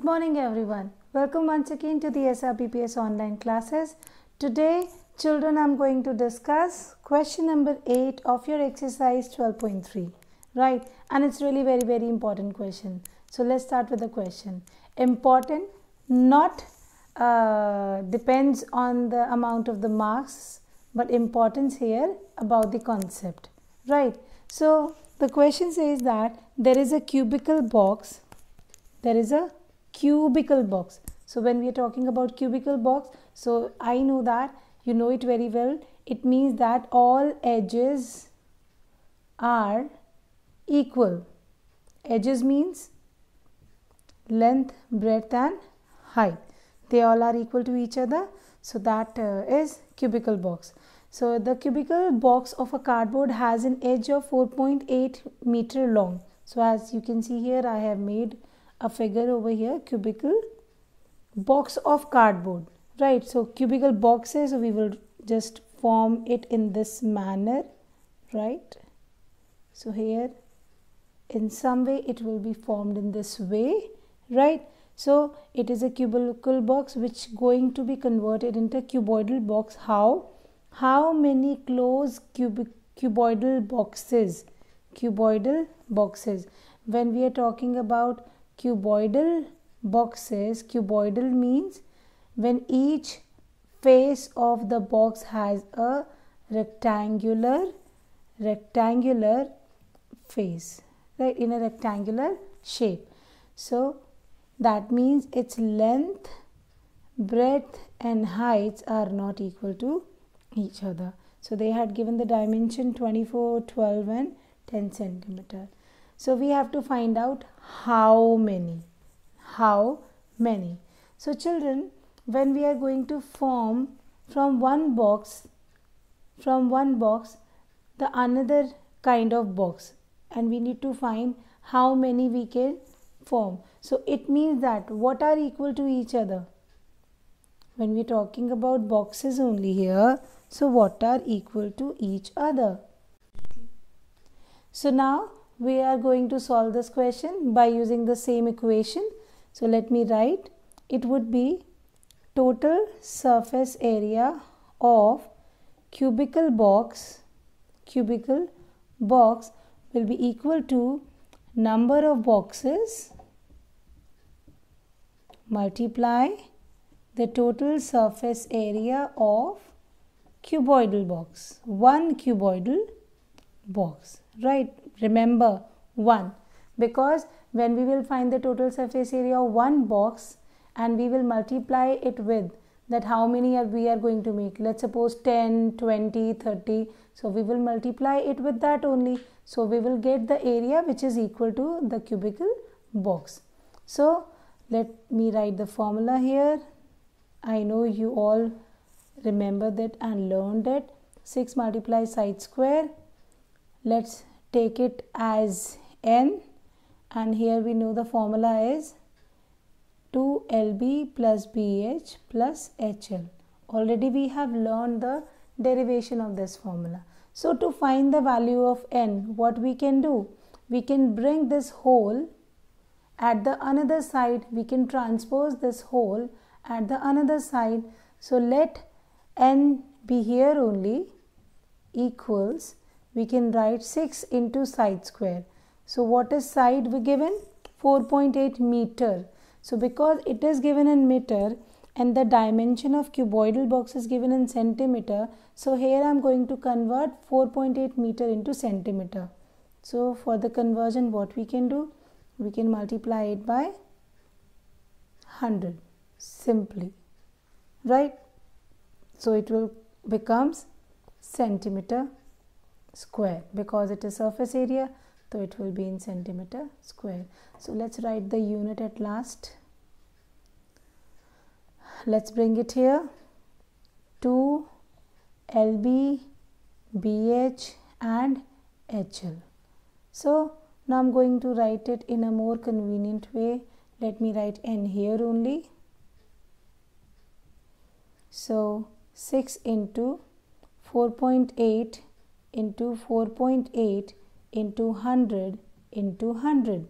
Good morning everyone. Welcome once again to the SRPPS online classes. Today children I'm going to discuss question number 8 of your exercise 12.3. Right and it's really very very important question. So let's start with the question. Important not uh, depends on the amount of the marks but importance here about the concept. Right. So the question says that there is a cubical box. There is a cubical box. So when we are talking about cubical box, so I know that, you know it very well. It means that all edges are equal. Edges means length, breadth and height. They all are equal to each other. So that uh, is cubical box. So the cubical box of a cardboard has an edge of 4.8 meter long. So as you can see here I have made a figure over here cubicle box of cardboard right so cubical boxes we will just form it in this manner right so here in some way it will be formed in this way right so it is a cubical box which going to be converted into cuboidal box how how many close cubic cuboidal boxes cuboidal boxes when we are talking about cuboidal boxes. Cuboidal means when each face of the box has a rectangular rectangular face right in a rectangular shape so that means its length breadth and heights are not equal to each other so they had given the dimension 24 12 and 10 centimeter so we have to find out how many how many so children when we are going to form from one box from one box the another kind of box and we need to find how many we can form so it means that what are equal to each other when we're talking about boxes only here so what are equal to each other so now we are going to solve this question by using the same equation. So let me write it would be total surface area of cubical box cubical box will be equal to number of boxes multiply the total surface area of cuboidal box one cuboidal box right Remember 1 because when we will find the total surface area of one box and we will multiply it with that how many are we are going to make let's suppose 10 20 30 so we will multiply it with that only so we will get the area which is equal to the cubical box so let me write the formula here i know you all remember that and learned it 6 multiply side square let's take it as n and here we know the formula is 2lb plus bh plus hl. Already we have learned the derivation of this formula. So to find the value of n, what we can do? We can bring this whole at the another side, we can transpose this whole at the another side. So let n be here only equals we can write 6 into side square. So what is side we given? 4.8 meter. So because it is given in meter and the dimension of cuboidal box is given in centimeter. So here I am going to convert 4.8 meter into centimeter. So for the conversion what we can do? We can multiply it by 100 simply. Right? So it will becomes centimeter square because it is surface area so it will be in centimeter square so let's write the unit at last let's bring it here 2 lb bh and hl so now i'm going to write it in a more convenient way let me write n here only so 6 into 4.8 into 4.8 into 100 into 100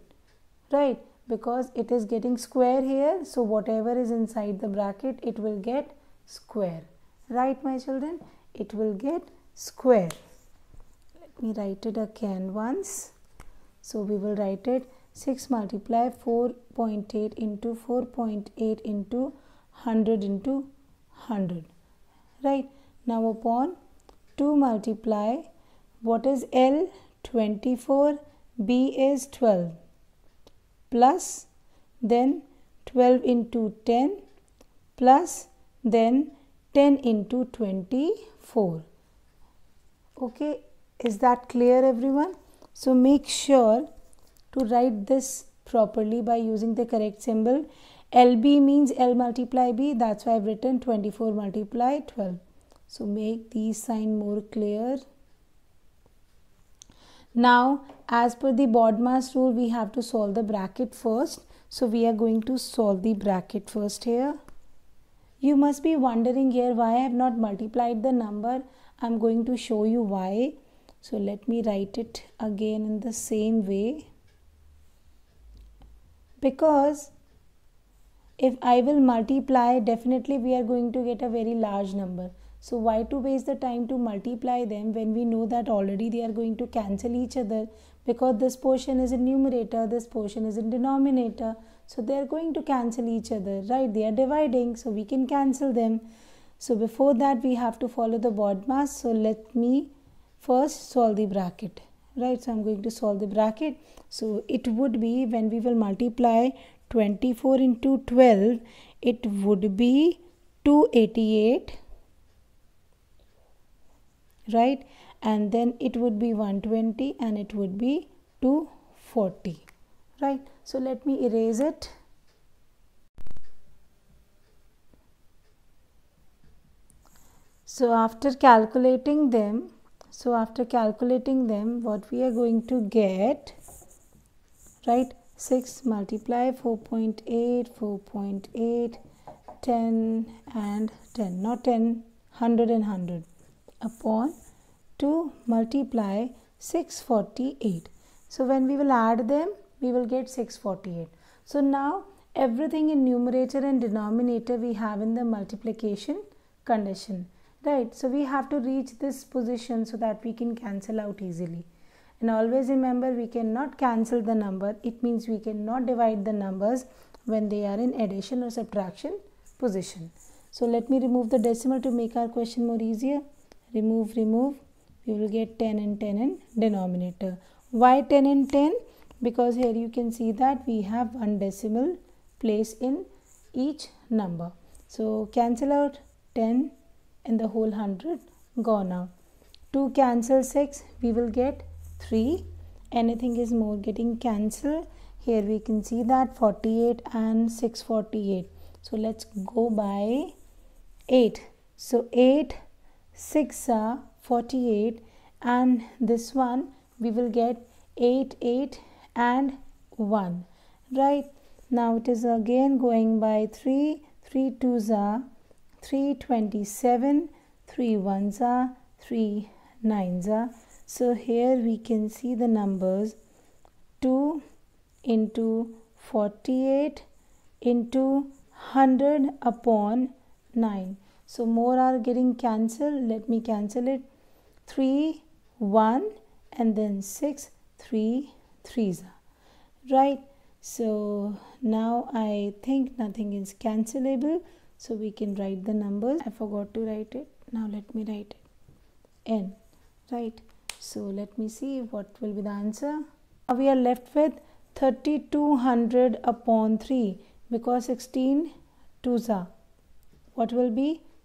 right because it is getting square here so whatever is inside the bracket it will get square right my children it will get square let me write it again once so we will write it 6 multiply 4.8 into 4.8 into 100 into 100 right now upon 2 multiply what is L? 24, B is 12 plus then 12 into 10 plus then 10 into 24 okay is that clear everyone so make sure to write this properly by using the correct symbol LB means L multiply B that's why I've written 24 multiply 12 so make these sign more clear now, as per the Bodmas rule, we have to solve the bracket first. So, we are going to solve the bracket first here. You must be wondering here why I have not multiplied the number. I am going to show you why. So, let me write it again in the same way. Because if I will multiply, definitely we are going to get a very large number. So y2 waste the time to multiply them when we know that already they are going to cancel each other because this portion is in numerator, this portion is in denominator. So they are going to cancel each other, right? They are dividing, so we can cancel them. So before that, we have to follow the board mass. So let me first solve the bracket, right? So I'm going to solve the bracket. So it would be when we will multiply 24 into 12, it would be 288 right and then it would be 120 and it would be 240 right so let me erase it so after calculating them so after calculating them what we are going to get right 6 multiply 4.8 4.8 10 and 10 not 10 100 and 100 upon 2 multiply 648. So when we will add them, we will get 648. So now everything in numerator and denominator we have in the multiplication condition. Right, so we have to reach this position so that we can cancel out easily. And always remember we cannot cancel the number. It means we cannot divide the numbers when they are in addition or subtraction position. So let me remove the decimal to make our question more easier remove remove you will get 10 and 10 in denominator why 10 and 10 because here you can see that we have one decimal place in each number so cancel out 10 and the whole 100 gone out 2 cancel 6 we will get 3 anything is more getting cancelled here we can see that 48 and 648 so let's go by 8 so 8 6 are 48 and this one we will get 8 8 and 1 right now it is again going by 3 3 2s are 327 3 1s are 3 9s are so here we can see the numbers 2 into 48 into 100 upon 9 so more are getting cancelled. Let me cancel it. 3, 1 and then 6, 3, 3s Right. So now I think nothing is cancelable. So we can write the numbers. I forgot to write it. Now let me write it. N. Right. So let me see what will be the answer. Now we are left with 3200 upon 3 because 16 2s What will be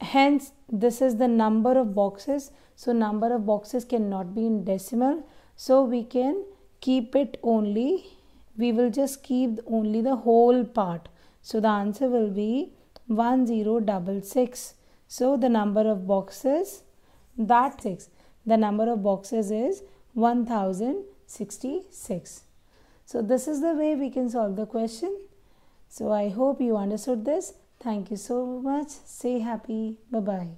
hence this is the number of boxes so number of boxes cannot be in decimal so we can keep it only we will just keep only the whole part so the answer will be 1066 so the number of boxes that 6 the number of boxes is 1066 so this is the way we can solve the question so I hope you understood this Thank you so much. Say happy. Bye bye.